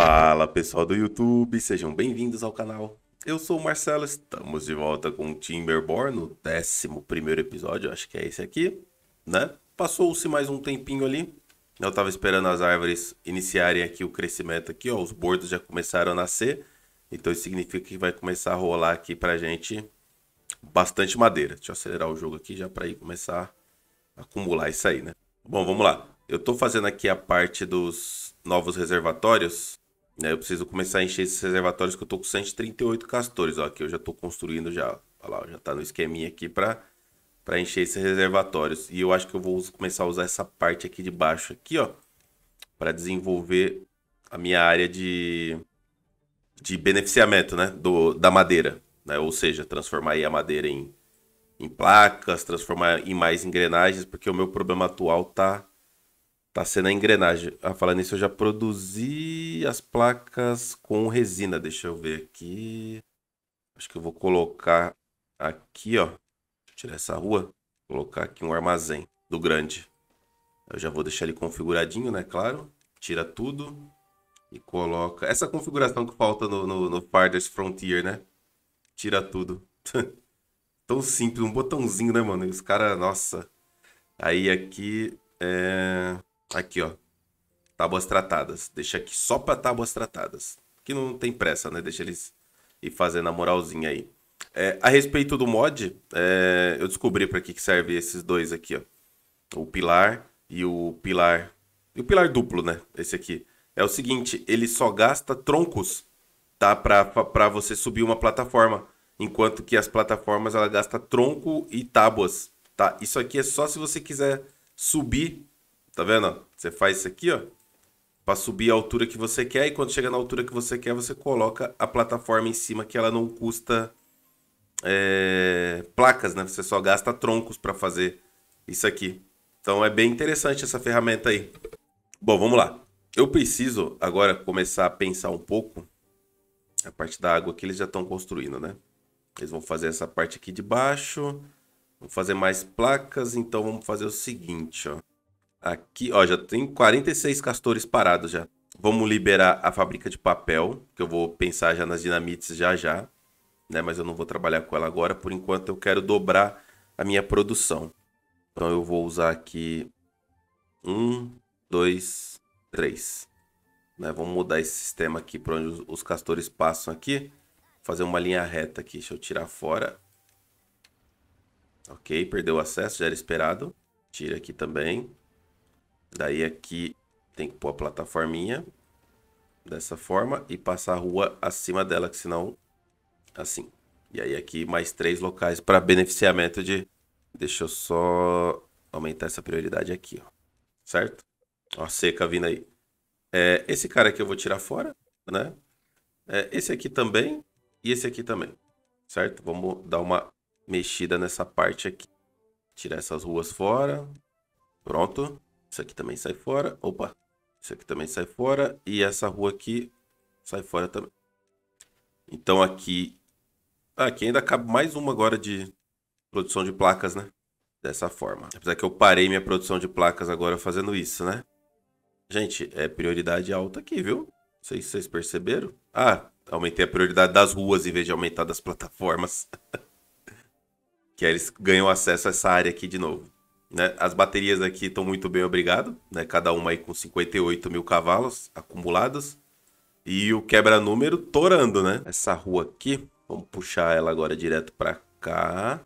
Fala pessoal do YouTube, sejam bem-vindos ao canal. Eu sou o Marcelo, estamos de volta com o Timberborn no 11 episódio, acho que é esse aqui, né? Passou-se mais um tempinho ali, eu estava esperando as árvores iniciarem aqui o crescimento aqui, ó, os bordos já começaram a nascer, então isso significa que vai começar a rolar aqui pra gente bastante madeira. Deixa eu acelerar o jogo aqui já para ir começar a acumular isso aí, né? Bom, vamos lá. Eu estou fazendo aqui a parte dos novos reservatórios né? Eu preciso começar a encher esses reservatórios que eu tô com 138 castores, ó. Aqui eu já tô construindo já. lá, já tá no esqueminha aqui para para encher esses reservatórios. E eu acho que eu vou começar a usar essa parte aqui de baixo aqui, ó, para desenvolver a minha área de de beneficiamento, né, do da madeira, né? Ou seja, transformar a madeira em em placas, transformar em mais engrenagens, porque o meu problema atual tá Tá sendo a engrenagem. Ah, falando nisso, eu já produzi as placas com resina. Deixa eu ver aqui. Acho que eu vou colocar aqui, ó. tirar essa rua. Colocar aqui um armazém do grande. Eu já vou deixar ele configuradinho, né? Claro. Tira tudo. E coloca... Essa configuração que falta no, no, no Farthest Frontier, né? Tira tudo. Tão simples. Um botãozinho, né, mano? E os caras... Nossa. Aí aqui... É... Aqui, ó. Tábuas tratadas. Deixa aqui só para tábuas tratadas. Que não tem pressa, né? Deixa eles ir fazendo a moralzinha aí. É, a respeito do mod, é, eu descobri para que, que serve esses dois aqui, ó. O pilar e o pilar... E o pilar duplo, né? Esse aqui. É o seguinte, ele só gasta troncos, tá? Para você subir uma plataforma. Enquanto que as plataformas, ela gasta tronco e tábuas, tá? Isso aqui é só se você quiser subir Tá vendo? Você faz isso aqui, ó. Para subir a altura que você quer. E quando chega na altura que você quer, você coloca a plataforma em cima, que ela não custa é, placas, né? Você só gasta troncos para fazer isso aqui. Então é bem interessante essa ferramenta aí. Bom, vamos lá. Eu preciso agora começar a pensar um pouco. A parte da água que eles já estão construindo, né? Eles vão fazer essa parte aqui de baixo. Vão fazer mais placas. Então vamos fazer o seguinte, ó. Aqui, ó, já tem 46 castores parados já. Vamos liberar a fábrica de papel, que eu vou pensar já nas dinamites já já. Né? Mas eu não vou trabalhar com ela agora. Por enquanto eu quero dobrar a minha produção. Então eu vou usar aqui... Um, dois, três. Né? Vamos mudar esse sistema aqui para onde os castores passam aqui. Fazer uma linha reta aqui. Deixa eu tirar fora. Ok, perdeu o acesso, já era esperado. Tira aqui também. Daí aqui tem que pôr a plataforminha dessa forma e passar a rua acima dela, que senão assim. E aí aqui mais três locais para beneficiamento de... Deixa eu só aumentar essa prioridade aqui, ó. Certo? Ó, seca vindo aí. É, esse cara aqui eu vou tirar fora, né? É, esse aqui também e esse aqui também, certo? Vamos dar uma mexida nessa parte aqui. Tirar essas ruas fora. Pronto. Isso aqui também sai fora. Opa. Isso aqui também sai fora. E essa rua aqui sai fora também. Então aqui... Ah, aqui ainda cabe mais uma agora de produção de placas, né? Dessa forma. Apesar que eu parei minha produção de placas agora fazendo isso, né? Gente, é prioridade alta aqui, viu? Não sei se vocês perceberam. Ah, aumentei a prioridade das ruas em vez de aumentar das plataformas. que aí eles ganham acesso a essa área aqui de novo. Né? As baterias aqui estão muito bem, obrigado. Né? Cada uma aí com 58 mil cavalos acumulados. E o quebra-número torando, né? Essa rua aqui, vamos puxar ela agora direto para cá.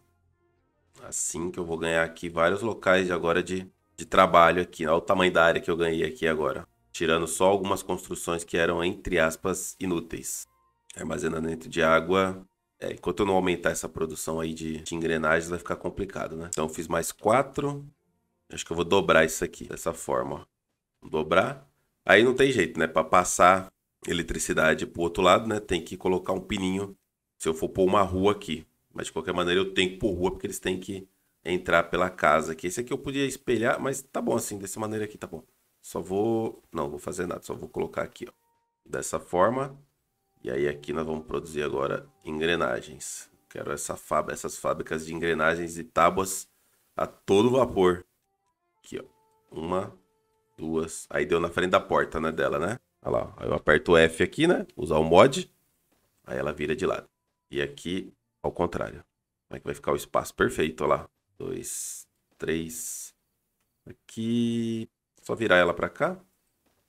Assim que eu vou ganhar aqui vários locais agora de, de trabalho aqui. Olha o tamanho da área que eu ganhei aqui agora. Tirando só algumas construções que eram, entre aspas, inúteis. Armazenamento de água, é, enquanto eu não aumentar essa produção aí de, de engrenagens, vai ficar complicado, né? Então eu fiz mais quatro. Acho que eu vou dobrar isso aqui, dessa forma, ó. Dobrar. Aí não tem jeito, né? Para passar eletricidade pro outro lado, né? Tem que colocar um pininho se eu for pôr uma rua aqui. Mas de qualquer maneira eu tenho que pôr rua porque eles têm que entrar pela casa aqui. Esse aqui eu podia espelhar, mas tá bom assim, dessa maneira aqui tá bom. Só vou... Não, vou fazer nada, só vou colocar aqui, ó. Dessa forma. E aí aqui nós vamos produzir agora engrenagens. Quero essa fábrica, essas fábricas de engrenagens e tábuas a todo vapor. Aqui, ó. Uma, duas. Aí deu na frente da porta, né, dela, né? Olha lá, Aí eu aperto o F aqui, né? Usar o mod. Aí ela vira de lado. E aqui, ao contrário. Como é que vai ficar o espaço perfeito, olha lá. Dois, três. Aqui, só virar ela para cá.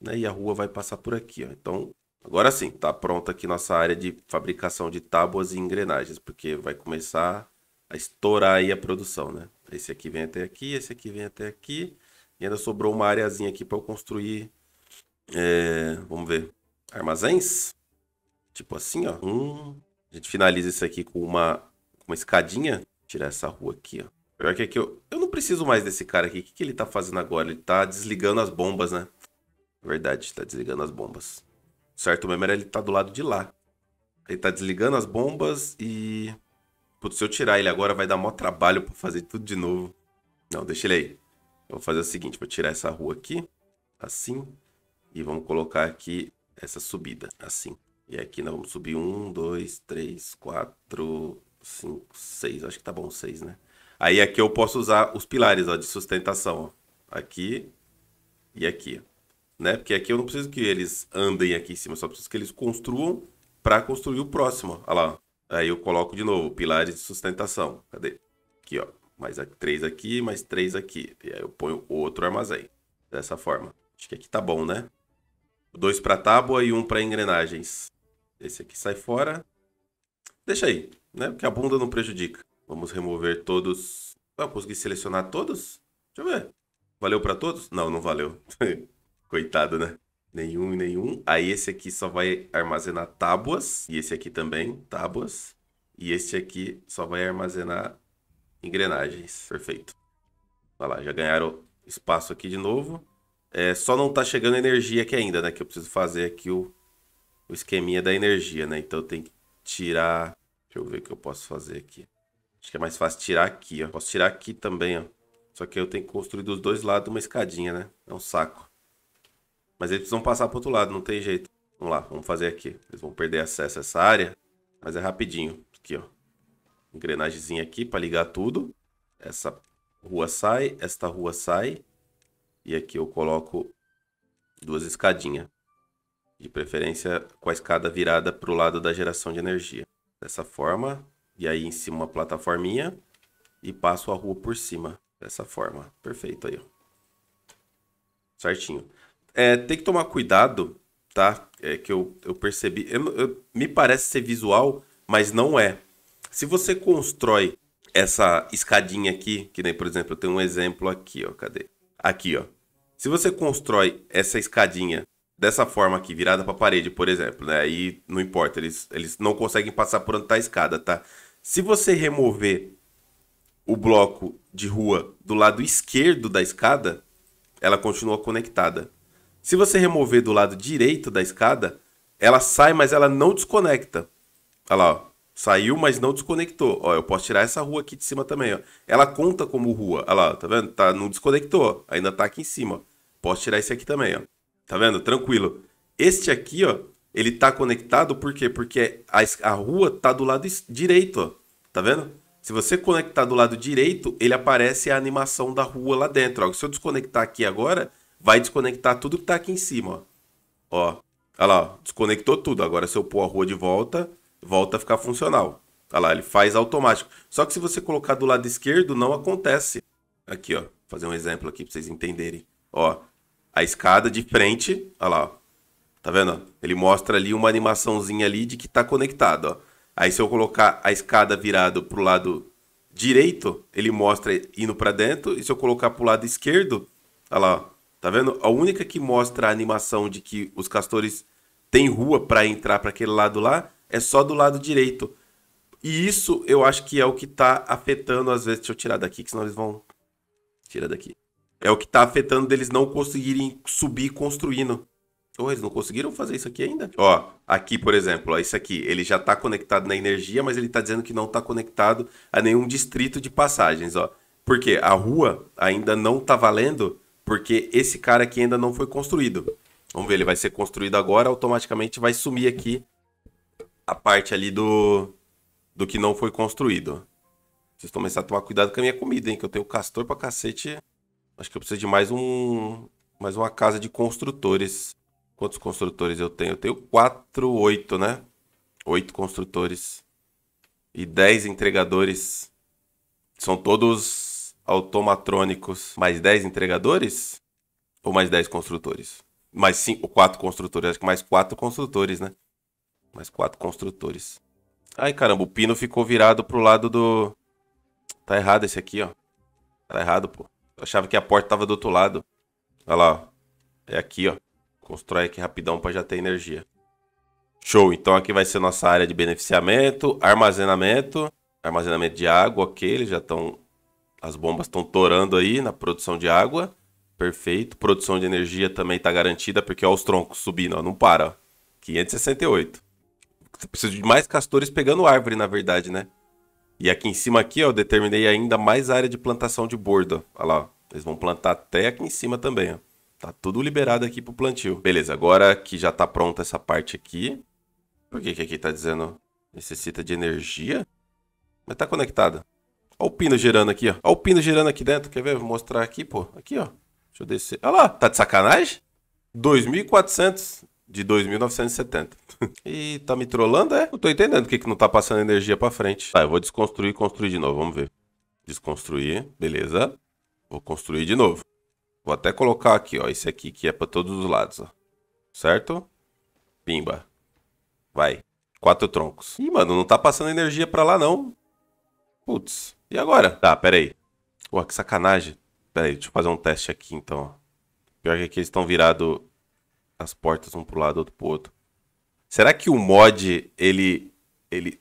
Né? E a rua vai passar por aqui, ó. Então, Agora sim, tá pronta aqui nossa área de fabricação de tábuas e engrenagens, porque vai começar a estourar aí a produção, né? Esse aqui vem até aqui, esse aqui vem até aqui. E ainda sobrou uma areazinha aqui para eu construir, é, vamos ver, armazéns? Tipo assim, ó. Um, a gente finaliza isso aqui com uma, uma escadinha. Tirar essa rua aqui, ó. Pior é que aqui é eu, eu não preciso mais desse cara aqui. O que, que ele tá fazendo agora? Ele tá desligando as bombas, né? É verdade, tá desligando as bombas certo mesmo era ele estar tá do lado de lá. Ele tá desligando as bombas e. Putz, se eu tirar ele agora vai dar mó trabalho pra fazer tudo de novo. Não, deixa ele aí. Eu vou fazer o seguinte: vou tirar essa rua aqui, assim. E vamos colocar aqui essa subida, assim. E aqui nós vamos subir um, dois, três, quatro, cinco, seis. Acho que tá bom, seis, né? Aí aqui eu posso usar os pilares ó, de sustentação. Ó. Aqui e aqui né? Porque aqui eu não preciso que eles andem aqui em cima, só preciso que eles construam para construir o próximo. Olha lá. Aí eu coloco de novo, pilares de sustentação. Cadê? Aqui, ó. Mais três aqui, mais três aqui. E aí eu ponho outro armazém. Dessa forma. Acho que aqui tá bom, né? Dois para tábua e um para engrenagens. Esse aqui sai fora. Deixa aí, né? Porque a bunda não prejudica. Vamos remover todos. Ah, consegui selecionar todos? Deixa eu ver. Valeu para todos? Não, não valeu. Coitado, né? Nenhum e nenhum. Aí esse aqui só vai armazenar tábuas. E esse aqui também, tábuas. E esse aqui só vai armazenar engrenagens. Perfeito. Olha lá, já ganharam espaço aqui de novo. É, só não tá chegando energia aqui ainda, né? Que eu preciso fazer aqui o, o esqueminha da energia, né? Então eu tenho que tirar... Deixa eu ver o que eu posso fazer aqui. Acho que é mais fácil tirar aqui, ó. Posso tirar aqui também, ó. Só que eu tenho que construir dos dois lados uma escadinha, né? É um saco. Mas eles precisam passar pro outro lado, não tem jeito. Vamos lá, vamos fazer aqui. Eles vão perder acesso a essa área, mas é rapidinho. Aqui, ó. Engrenagemzinha aqui para ligar tudo. Essa rua sai, esta rua sai. E aqui eu coloco duas escadinhas. De preferência com a escada virada pro lado da geração de energia. Dessa forma. E aí em cima uma plataforminha. E passo a rua por cima. Dessa forma. Perfeito aí, ó. Certinho é, tem que tomar cuidado, tá? É que eu, eu percebi. Eu, eu, me parece ser visual, mas não é. Se você constrói essa escadinha aqui, que nem, por exemplo, eu tenho um exemplo aqui, ó. Cadê? Aqui, ó. Se você constrói essa escadinha dessa forma aqui, virada para a parede, por exemplo, né? Aí não importa, eles, eles não conseguem passar por onde tá a escada, tá? Se você remover o bloco de rua do lado esquerdo da escada, ela continua conectada. Se você remover do lado direito da escada, ela sai, mas ela não desconecta. Olha lá, ó. Saiu, mas não desconectou. Ó, eu posso tirar essa rua aqui de cima também, ó. Ela conta como rua. Olha lá, tá vendo? Tá, não desconectou, Ainda tá aqui em cima, ó. Posso tirar esse aqui também, ó. Tá vendo? Tranquilo. Este aqui, ó, ele tá conectado por quê? Porque a, a rua tá do lado direito, ó. Tá vendo? Se você conectar do lado direito, ele aparece a animação da rua lá dentro, ó. Se eu desconectar aqui agora, vai desconectar tudo que tá aqui em cima, ó. Ó, olha lá, desconectou tudo. Agora se eu pôr a rua de volta, volta a ficar funcional. Olha lá, ele faz automático. Só que se você colocar do lado esquerdo, não acontece. Aqui, ó, vou fazer um exemplo aqui para vocês entenderem. Ó, a escada de frente, olha lá, ó. Tá vendo? Ele mostra ali uma animaçãozinha ali de que tá conectado, ó. Aí se eu colocar a escada virado pro lado direito, ele mostra indo para dentro. E se eu colocar pro lado esquerdo, olha lá, ó. Tá vendo? A única que mostra a animação de que os castores têm rua para entrar para aquele lado lá é só do lado direito. E isso eu acho que é o que tá afetando às vezes. Deixa eu tirar daqui, que senão eles vão. Tira daqui. É o que tá afetando deles não conseguirem subir construindo. Oh, eles não conseguiram fazer isso aqui ainda? Ó, aqui, por exemplo, ó, isso aqui, ele já está conectado na energia, mas ele está dizendo que não está conectado a nenhum distrito de passagens, ó. Porque a rua ainda não está valendo porque esse cara aqui ainda não foi construído. Vamos ver, ele vai ser construído agora, automaticamente vai sumir aqui a parte ali do, do que não foi construído. Vocês começar a tomar cuidado com a minha comida, hein? Que eu tenho castor pra cacete. Acho que eu preciso de mais um. Mais uma casa de construtores. Quantos construtores eu tenho? Eu tenho 4, 8, né? 8 construtores. E 10 entregadores. São todos automatrônicos mais 10 entregadores? Ou mais 10 construtores? Mais 5 ou 4 construtores, acho que mais 4 construtores, né? Mais 4 construtores. Ai, caramba, o pino ficou virado pro lado do... Tá errado esse aqui, ó. Tá errado, pô. Eu achava que a porta tava do outro lado. Olha lá, ó. É aqui, ó. Constrói aqui rapidão pra já ter energia. Show, então aqui vai ser nossa área de beneficiamento, armazenamento, armazenamento de água, ok, eles já estão as bombas estão torando aí na produção de água. Perfeito. Produção de energia também está garantida, porque olha os troncos subindo, ó, não para. Ó. 568. Preciso precisa de mais castores pegando árvore, na verdade, né? E aqui em cima aqui, ó, eu determinei ainda mais área de plantação de borda. Olha lá, eles vão plantar até aqui em cima também, ó. Tá tudo liberado aqui pro plantio. Beleza, agora que já tá pronta essa parte aqui. Por que que aqui tá dizendo necessita de energia? Mas tá conectada. Olha o pino girando aqui, ó. Olha o pino girando aqui dentro. Quer ver? Vou mostrar aqui, pô. Aqui, ó. Deixa eu descer. Olha lá. Tá de sacanagem? 2.400 de 2.970. e tá me trollando, é? Não tô entendendo por que não tá passando energia pra frente. Tá, eu vou desconstruir e construir de novo. Vamos ver. Desconstruir. Beleza. Vou construir de novo. Vou até colocar aqui, ó. Esse aqui que é pra todos os lados, ó. Certo? Pimba. Vai. Quatro troncos. Ih, mano, não tá passando energia pra lá, não. Putz. E agora? Tá, pera aí. Pô, que sacanagem. Pera aí, deixa eu fazer um teste aqui então. Pior que aqui eles estão virados as portas um pro lado, outro pro outro. Será que o mod, ele. ele.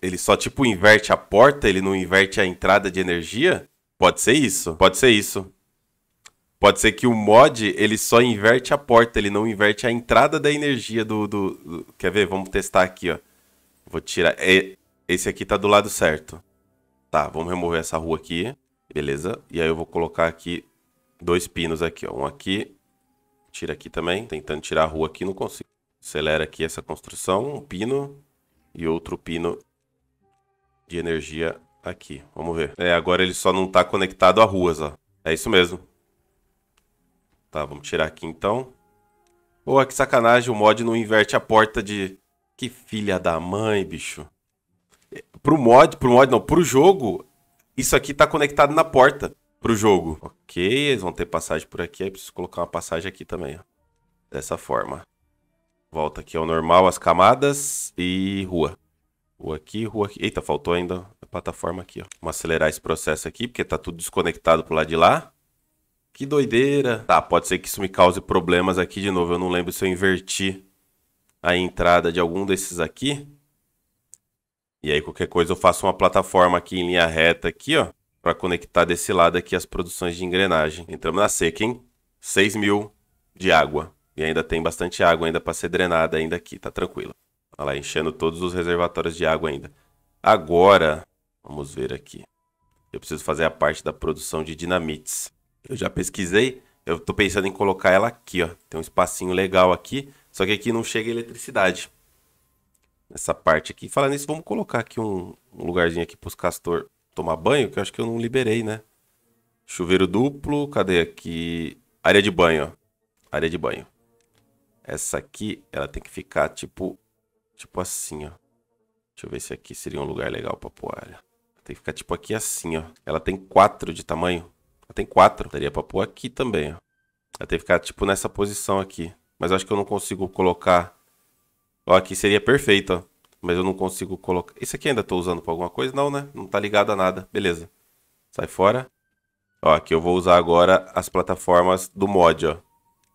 ele só tipo inverte a porta, ele não inverte a entrada de energia? Pode ser isso, pode ser isso. Pode ser que o mod, ele só inverte a porta, ele não inverte a entrada da energia do. do, do... Quer ver? Vamos testar aqui, ó. Vou tirar. É, esse aqui tá do lado certo. Tá, vamos remover essa rua aqui. Beleza. E aí eu vou colocar aqui dois pinos aqui, ó. Um aqui. Tira aqui também. Tentando tirar a rua aqui, não consigo. Acelera aqui essa construção. Um pino. E outro pino de energia aqui. Vamos ver. É, agora ele só não tá conectado a ruas, ó. É isso mesmo. Tá, vamos tirar aqui então. Pô, que sacanagem, o mod não inverte a porta de... Que filha da mãe, bicho pro mod, pro mod não, pro jogo, isso aqui tá conectado na porta pro jogo. Ok, eles vão ter passagem por aqui, aí preciso colocar uma passagem aqui também, ó. Dessa forma. Volta aqui ao normal, as camadas e rua. Rua aqui, rua aqui. Eita, faltou ainda a plataforma aqui, ó. Vamos acelerar esse processo aqui, porque tá tudo desconectado pro lado de lá. Que doideira. Tá, pode ser que isso me cause problemas aqui de novo. Eu não lembro se eu inverti a entrada de algum desses aqui. E aí qualquer coisa eu faço uma plataforma aqui em linha reta aqui, ó, para conectar desse lado aqui as produções de engrenagem. Entramos na seca, hein? 6 mil de água. E ainda tem bastante água ainda para ser drenada ainda aqui, tá tranquilo. Olha lá, enchendo todos os reservatórios de água ainda. Agora, vamos ver aqui. Eu preciso fazer a parte da produção de dinamites. Eu já pesquisei, eu tô pensando em colocar ela aqui, ó. Tem um espacinho legal aqui, só que aqui não chega eletricidade essa parte aqui. Falando nisso, vamos colocar aqui um, um lugarzinho aqui para os castor tomar banho, que eu acho que eu não liberei, né? Chuveiro duplo, cadê aqui? Área de banho, ó. Área de banho. Essa aqui, ela tem que ficar tipo, tipo assim, ó. Deixa eu ver se aqui seria um lugar legal pra pôr área. Tem que ficar tipo aqui assim, ó. Ela tem quatro de tamanho. Ela tem quatro Daria pra pôr aqui também, ó. Ela tem que ficar tipo nessa posição aqui. Mas acho que eu não consigo colocar Ó, aqui seria perfeito, ó. Mas eu não consigo colocar. Esse aqui ainda estou usando para alguma coisa? Não, né? Não está ligado a nada. Beleza. Sai fora. Ó, aqui eu vou usar agora as plataformas do mod, ó.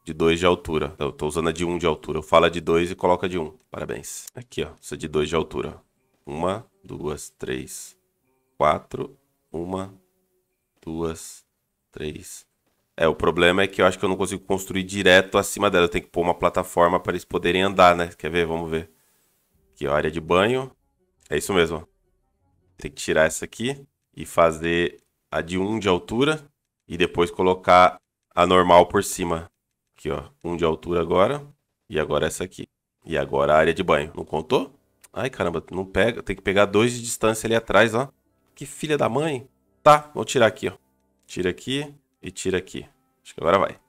De 2 de altura. Eu estou usando a de 1 um de altura. Eu falo de 2 e coloco a de 1. Um. Parabéns. Aqui, ó. Essa de 2 de altura. Uma, duas, três, quatro. Uma, duas, três, é, o problema é que eu acho que eu não consigo construir direto acima dela. Eu tenho que pôr uma plataforma para eles poderem andar, né? Quer ver? Vamos ver. Aqui, ó, área de banho. É isso mesmo, Tem que tirar essa aqui e fazer a de 1 de altura e depois colocar a normal por cima. Aqui, ó, 1 de altura agora e agora essa aqui. E agora a área de banho. Não contou? Ai, caramba, não pega. Tem que pegar dois de distância ali atrás, ó. Que filha da mãe. Tá, vou tirar aqui, ó. Tira aqui. E tira aqui. Acho que agora vai.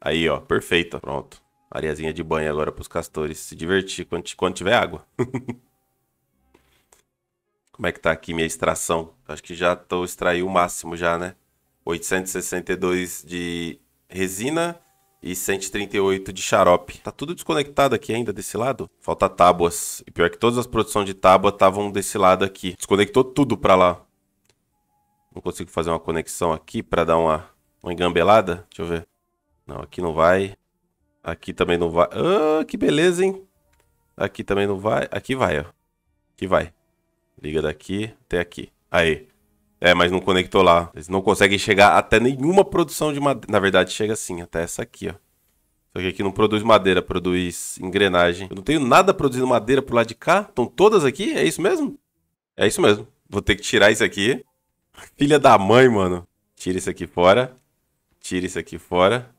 Aí, ó, perfeita. Pronto. Areazinha de banho agora para os castores se divertir quando, quando tiver água. Como é que tá aqui minha extração? Acho que já tô extraindo o máximo já, né? 862 de resina e 138 de xarope. Tá tudo desconectado aqui ainda desse lado? Falta tábuas. E pior que todas as produções de tábua estavam desse lado aqui. Desconectou tudo para lá. Não consigo fazer uma conexão aqui para dar uma uma engambelada? Deixa eu ver. Não, aqui não vai. Aqui também não vai. Ah, que beleza, hein? Aqui também não vai. Aqui vai, ó. Aqui vai. Liga daqui até aqui. Aí. É, mas não conectou lá. Eles não conseguem chegar até nenhuma produção de madeira. Na verdade, chega assim, até essa aqui, ó. Só que aqui não produz madeira, produz engrenagem. Eu não tenho nada produzindo madeira pro lado de cá. Estão todas aqui? É isso mesmo? É isso mesmo. Vou ter que tirar isso aqui. Filha da mãe, mano. Tira isso aqui fora. Tira isso aqui fora.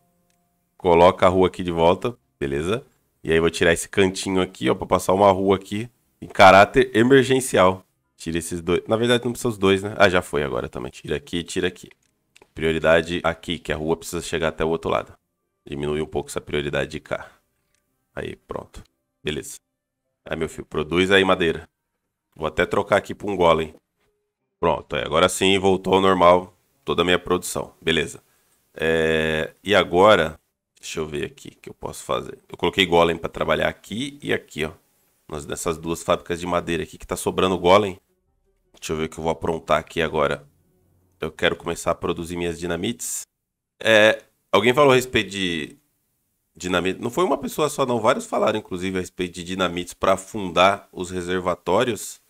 Coloca a rua aqui de volta, beleza? E aí vou tirar esse cantinho aqui, ó, pra passar uma rua aqui em caráter emergencial. Tira esses dois. Na verdade, não precisa os dois, né? Ah, já foi agora também. Tira aqui, tira aqui. Prioridade aqui, que a rua precisa chegar até o outro lado. Diminui um pouco essa prioridade de cá. Aí, pronto. Beleza. Aí, meu filho, produz aí madeira. Vou até trocar aqui para um golem. Pronto, aí, agora sim voltou ao normal toda a minha produção. Beleza. É, e agora, deixa eu ver aqui o que eu posso fazer. Eu coloquei golem para trabalhar aqui e aqui, ó. Nessas duas fábricas de madeira aqui que está sobrando golem. Deixa eu ver o que eu vou aprontar aqui agora. Eu quero começar a produzir minhas dinamites. É, alguém falou a respeito de dinamites. Não foi uma pessoa só, não. Vários falaram, inclusive, a respeito de dinamites para afundar os reservatórios.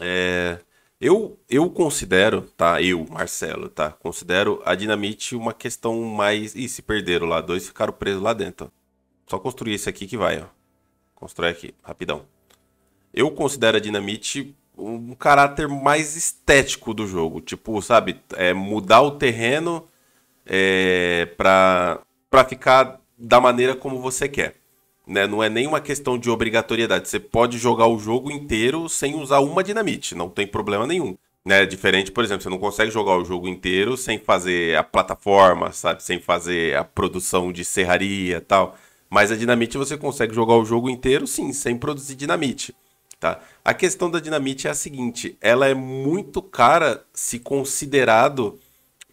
É, eu, eu considero, tá? Eu, Marcelo, tá? Considero a Dinamite uma questão mais. Ih, se perderam lá. Dois ficaram presos lá dentro. Só construir esse aqui que vai, ó. Constrói aqui, rapidão. Eu considero a Dinamite um caráter mais estético do jogo. Tipo, sabe? É mudar o terreno é, pra, pra ficar da maneira como você quer. Né? Não é nenhuma questão de obrigatoriedade. Você pode jogar o jogo inteiro sem usar uma dinamite, não tem problema nenhum. Né? Diferente, por exemplo, você não consegue jogar o jogo inteiro sem fazer a plataforma, sabe? Sem fazer a produção de serraria tal. Mas a dinamite você consegue jogar o jogo inteiro, sim, sem produzir dinamite. Tá? A questão da dinamite é a seguinte: ela é muito cara se considerado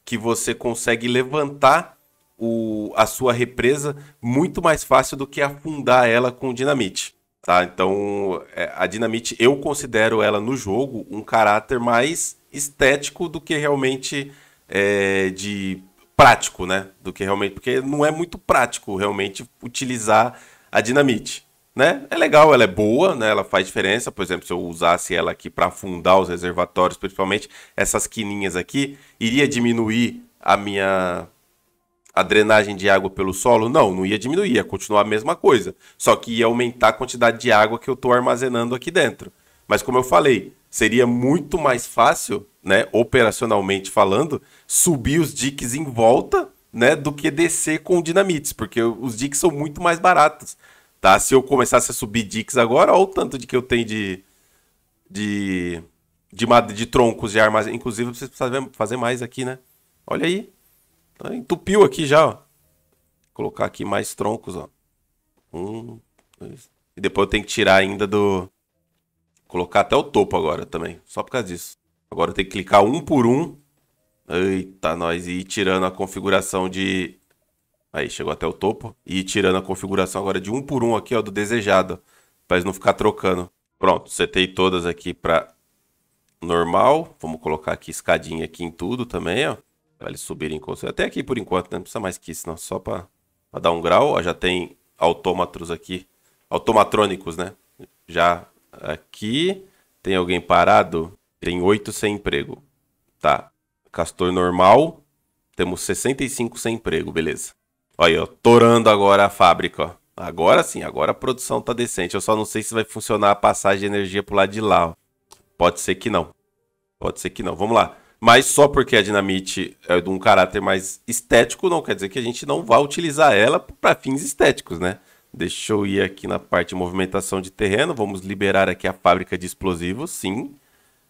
que você consegue levantar o, a sua represa muito mais fácil do que afundar ela com dinamite. Tá? Então, é, a dinamite, eu considero ela no jogo um caráter mais estético do que realmente é, de prático, né? Do que realmente. Porque não é muito prático realmente utilizar a dinamite. Né? É legal, ela é boa, né? Ela faz diferença. Por exemplo, se eu usasse ela aqui para afundar os reservatórios, principalmente essas quininhas aqui, iria diminuir a minha a drenagem de água pelo solo? Não, não ia diminuir, ia continuar a mesma coisa. Só que ia aumentar a quantidade de água que eu estou armazenando aqui dentro. Mas como eu falei, seria muito mais fácil, né, operacionalmente falando, subir os diques em volta, né, do que descer com dinamites, porque os diques são muito mais baratos, tá? Se eu começasse a subir diques agora, olha o tanto de que eu tenho de de de, de, de troncos de armas, inclusive eu preciso fazer mais aqui, né? Olha aí, ah, entupiu aqui já, ó. Vou colocar aqui mais troncos, ó. Um, dois. E depois eu tenho que tirar ainda do... Colocar até o topo agora também, só por causa disso. Agora eu tenho que clicar um por um. Eita, nós. E ir tirando a configuração de... Aí, chegou até o topo. E ir tirando a configuração agora de um por um aqui, ó, do desejado. Pra não ficar trocando. Pronto, setei todas aqui pra normal. Vamos colocar aqui escadinha aqui em tudo também, ó. Pra eles subirem com Até aqui por enquanto, né? Não precisa mais que isso, não. Só pra, dar um grau. Ó, já tem autômatros aqui. Automatrônicos, né? Já aqui. Tem alguém parado? Tem oito sem emprego. Tá. Castor normal. Temos 65 sem emprego, beleza. Olha aí, ó. Torando agora a fábrica, ó. Agora sim, agora a produção tá decente. Eu só não sei se vai funcionar a passagem de energia pro lado de lá, ó. Pode ser que não. Pode ser que não. Vamos lá. Mas só porque a dinamite é de um caráter mais estético, não quer dizer que a gente não vá utilizar ela para fins estéticos, né? Deixa eu ir aqui na parte de movimentação de terreno. Vamos liberar aqui a fábrica de explosivos, sim.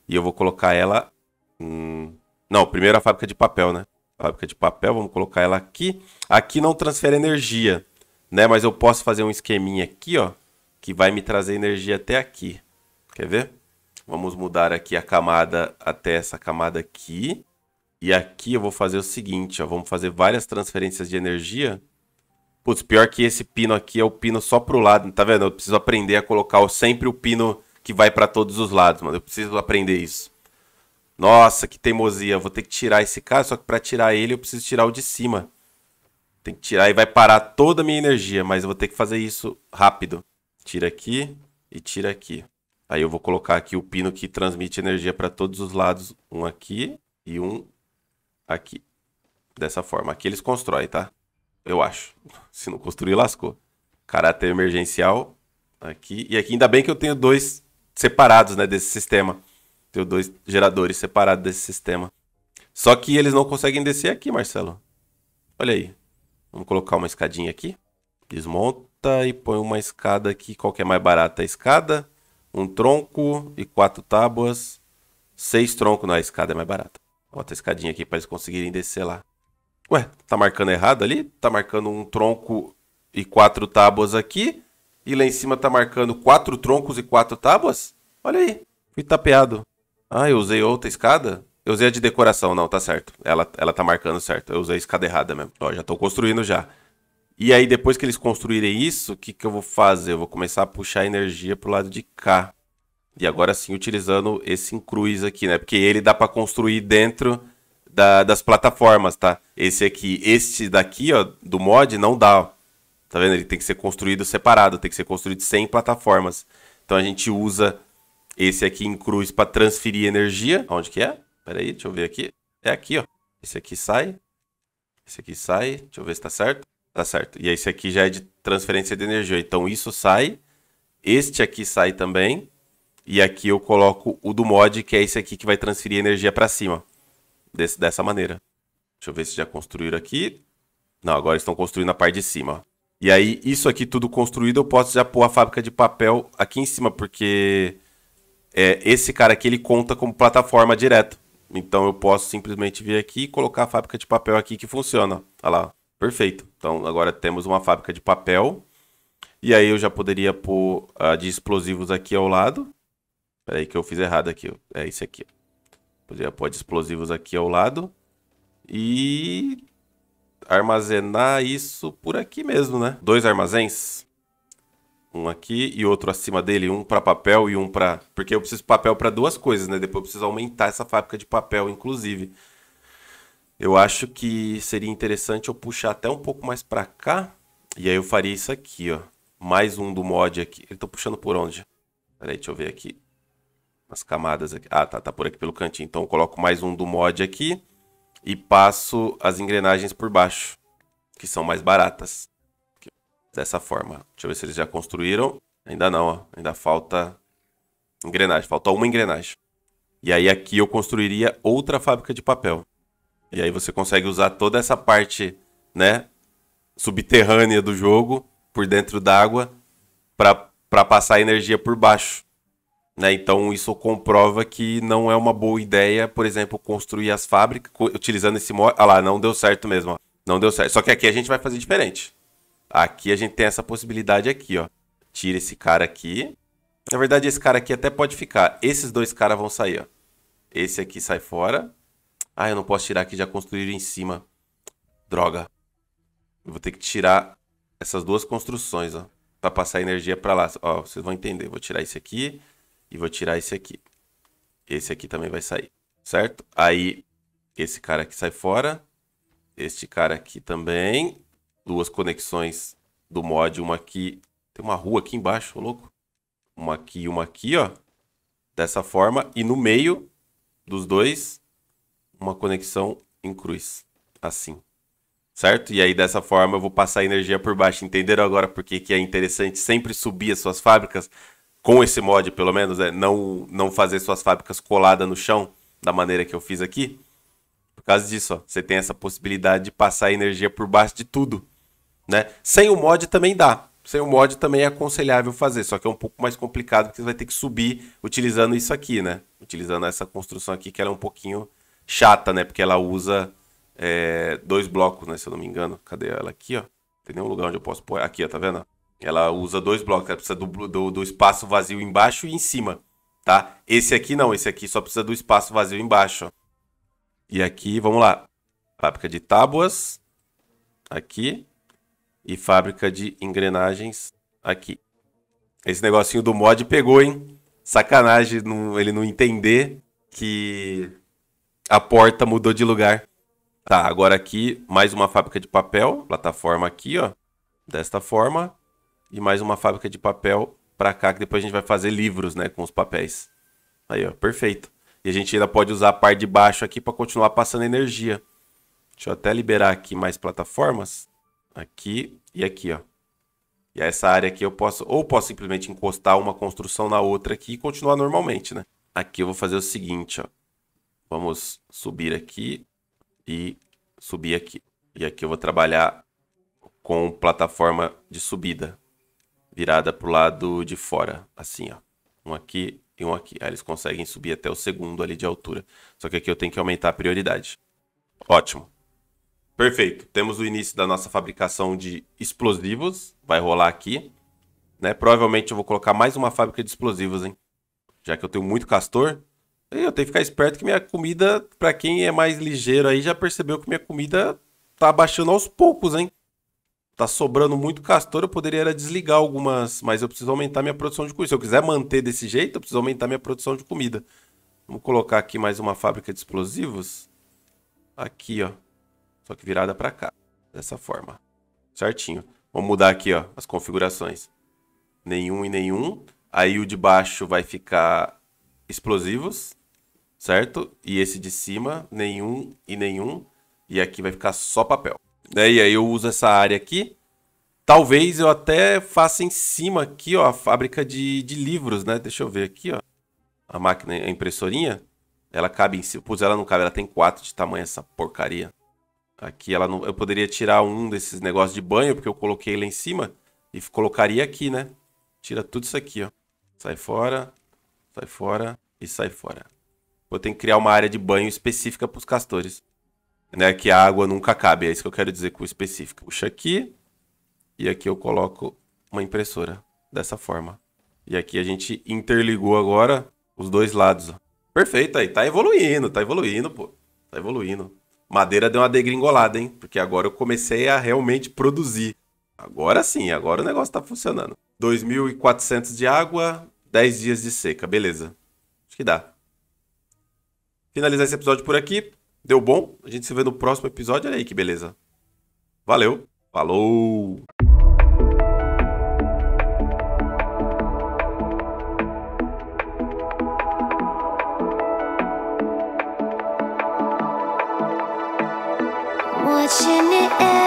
E eu vou colocar ela... Hum... Não, primeiro a fábrica de papel, né? fábrica de papel, vamos colocar ela aqui. Aqui não transfere energia, né? Mas eu posso fazer um esqueminha aqui, ó. Que vai me trazer energia até aqui. Quer ver? Vamos mudar aqui a camada até essa camada aqui. E aqui eu vou fazer o seguinte, ó. Vamos fazer várias transferências de energia. Putz, pior que esse pino aqui é o pino só pro lado, tá vendo? Eu preciso aprender a colocar sempre o pino que vai para todos os lados, mano. Eu preciso aprender isso. Nossa, que teimosia. Vou ter que tirar esse cara, só que para tirar ele eu preciso tirar o de cima. Tem que tirar e vai parar toda a minha energia, mas eu vou ter que fazer isso rápido. Tira aqui e tira aqui. Aí eu vou colocar aqui o pino que transmite energia para todos os lados, um aqui e um aqui. Dessa forma. Aqui eles constroem, tá? Eu acho. Se não construir, lascou. Caráter emergencial aqui. E aqui ainda bem que eu tenho dois separados, né, desse sistema. Tenho dois geradores separados desse sistema. Só que eles não conseguem descer aqui, Marcelo. Olha aí. Vamos colocar uma escadinha aqui. Desmonta e põe uma escada aqui. Qual que é mais barata? A escada um tronco e quatro tábuas. Seis troncos na escada é mais barato. Bota a escadinha aqui para eles conseguirem descer lá. Ué, tá marcando errado ali? Tá marcando um tronco e quatro tábuas aqui. E lá em cima tá marcando quatro troncos e quatro tábuas? Olha aí, fui tapeado. Ah, eu usei outra escada? Eu usei a de decoração, não, tá certo. Ela, ela tá marcando certo. Eu usei a escada errada mesmo. Ó, já tô construindo já. E aí, depois que eles construírem isso, o que, que eu vou fazer? Eu vou começar a puxar energia pro lado de cá. E agora sim, utilizando esse incruise aqui, né? Porque ele dá para construir dentro da, das plataformas, tá? Esse aqui, este daqui, ó, do mod, não dá. Ó. Tá vendo? Ele tem que ser construído separado, tem que ser construído sem plataformas. Então a gente usa esse aqui em cruz para transferir energia. Onde que é? Pera aí, deixa eu ver aqui. É aqui, ó. Esse aqui sai. Esse aqui sai. Deixa eu ver se tá certo. Tá certo. E esse aqui já é de transferência de energia. Então isso sai, este aqui sai também, e aqui eu coloco o do mod, que é esse aqui que vai transferir energia para cima. Desse, dessa maneira. Deixa eu ver se já construíram aqui. Não, agora estão construindo a parte de cima. E aí, isso aqui tudo construído, eu posso já pôr a fábrica de papel aqui em cima, porque é, esse cara aqui ele conta como plataforma direto. Então eu posso simplesmente vir aqui e colocar a fábrica de papel aqui que funciona. Olha tá lá. Perfeito. Então agora temos uma fábrica de papel. E aí eu já poderia pôr a ah, de explosivos aqui ao lado. Espera aí que eu fiz errado aqui. É isso aqui. Poderia pôr a de explosivos aqui ao lado. E armazenar isso por aqui mesmo, né? Dois armazéns. Um aqui e outro acima dele. Um para papel e um para... Porque eu preciso de papel para duas coisas, né? Depois eu preciso aumentar essa fábrica de papel, inclusive. Eu acho que seria interessante eu puxar até um pouco mais para cá. E aí eu faria isso aqui, ó. Mais um do mod aqui. Ele tá puxando por onde? Peraí, deixa eu ver aqui. As camadas aqui. Ah, tá, tá por aqui pelo cantinho. Então eu coloco mais um do mod aqui. E passo as engrenagens por baixo. Que são mais baratas. Dessa forma. Deixa eu ver se eles já construíram. Ainda não, ó. Ainda falta engrenagem. Faltou uma engrenagem. E aí aqui eu construiria outra fábrica de papel. E aí você consegue usar toda essa parte, né, subterrânea do jogo, por dentro d'água, para passar energia por baixo. Né? Então isso comprova que não é uma boa ideia, por exemplo, construir as fábricas utilizando esse mo- Ah lá, não deu certo mesmo. Ó. Não deu certo. Só que aqui a gente vai fazer diferente. Aqui a gente tem essa possibilidade aqui, ó. Tira esse cara aqui. Na verdade, esse cara aqui até pode ficar. Esses dois caras vão sair, ó. Esse aqui sai fora. Ah, eu não posso tirar aqui, já construíram em cima. Droga. Eu vou ter que tirar essas duas construções, ó. Pra passar energia pra lá. Ó, vocês vão entender. Vou tirar esse aqui e vou tirar esse aqui. Esse aqui também vai sair, certo? Aí, esse cara aqui sai fora. Este cara aqui também. Duas conexões do mod. Uma aqui. Tem uma rua aqui embaixo, louco. Uma aqui e uma aqui, ó. Dessa forma. E no meio dos dois, uma conexão em cruz. Assim. Certo? E aí, dessa forma, eu vou passar energia por baixo. Entenderam agora por que, que é interessante sempre subir as suas fábricas? Com esse mod, pelo menos, né? não, não fazer suas fábricas coladas no chão, da maneira que eu fiz aqui. Por causa disso, ó, você tem essa possibilidade de passar energia por baixo de tudo. Né? Sem o mod também dá. Sem o mod também é aconselhável fazer, só que é um pouco mais complicado porque você vai ter que subir utilizando isso aqui, né? Utilizando essa construção aqui que ela é um pouquinho chata, né? Porque ela usa é, dois blocos, né? Se eu não me engano. Cadê ela? Aqui, ó. Tem nenhum lugar onde eu posso pôr. Aqui, ó, tá vendo? Ela usa dois blocos. Ela precisa do, do, do espaço vazio embaixo e em cima, tá? Esse aqui não. Esse aqui só precisa do espaço vazio embaixo, ó. E aqui, vamos lá. Fábrica de tábuas. Aqui. E fábrica de engrenagens aqui. Esse negocinho do mod pegou, hein? Sacanagem não, ele não entender que a porta mudou de lugar. Tá, agora aqui, mais uma fábrica de papel, plataforma aqui, ó, desta forma. E mais uma fábrica de papel para cá, que depois a gente vai fazer livros, né, com os papéis. Aí, ó, perfeito. E a gente ainda pode usar a parte de baixo aqui para continuar passando energia. Deixa eu até liberar aqui mais plataformas. Aqui e aqui, ó. E essa área aqui eu posso, ou posso simplesmente encostar uma construção na outra aqui e continuar normalmente, né? Aqui eu vou fazer o seguinte, ó. Vamos subir aqui e subir aqui. E aqui eu vou trabalhar com plataforma de subida virada para o lado de fora, assim, ó. Um aqui e um aqui. Aí eles conseguem subir até o segundo ali de altura. Só que aqui eu tenho que aumentar a prioridade. Ótimo. Perfeito. Temos o início da nossa fabricação de explosivos. Vai rolar aqui. Né? Provavelmente eu vou colocar mais uma fábrica de explosivos, hein? Já que eu tenho muito castor, eu tenho que ficar esperto que minha comida, para quem é mais ligeiro aí, já percebeu que minha comida tá baixando aos poucos, hein? Tá sobrando muito castor, eu poderia desligar algumas, mas eu preciso aumentar minha produção de comida. Se eu quiser manter desse jeito, eu preciso aumentar minha produção de comida. Vamos colocar aqui mais uma fábrica de explosivos. Aqui, ó. Só que virada para cá. Dessa forma. Certinho. Vamos mudar aqui, ó, as configurações. Nenhum e nenhum. Aí o de baixo vai ficar explosivos certo? E esse de cima, nenhum e nenhum. E aqui vai ficar só papel. Né? E aí eu uso essa área aqui. Talvez eu até faça em cima aqui, ó, a fábrica de, de livros, né? Deixa eu ver aqui, ó. A máquina, a impressorinha. Ela cabe em cima. Pus ela não cabe, ela tem quatro de tamanho, essa porcaria. Aqui ela não. Eu poderia tirar um desses negócios de banho, porque eu coloquei lá em cima. E colocaria aqui, né? Tira tudo isso aqui, ó. Sai fora, sai fora e sai fora vou ter que criar uma área de banho específica para os castores. Né, que a água nunca cabe, é isso que eu quero dizer com específico. Puxa aqui, e aqui eu coloco uma impressora, dessa forma. E aqui a gente interligou agora os dois lados. Perfeito, aí tá evoluindo, tá evoluindo, pô. Tá evoluindo. Madeira deu uma degringolada, hein? Porque agora eu comecei a realmente produzir. Agora sim, agora o negócio tá funcionando. 2.400 de água, 10 dias de seca, beleza. Acho que dá finalizar esse episódio por aqui. Deu bom. A gente se vê no próximo episódio. Olha aí que beleza. Valeu. Falou. watching it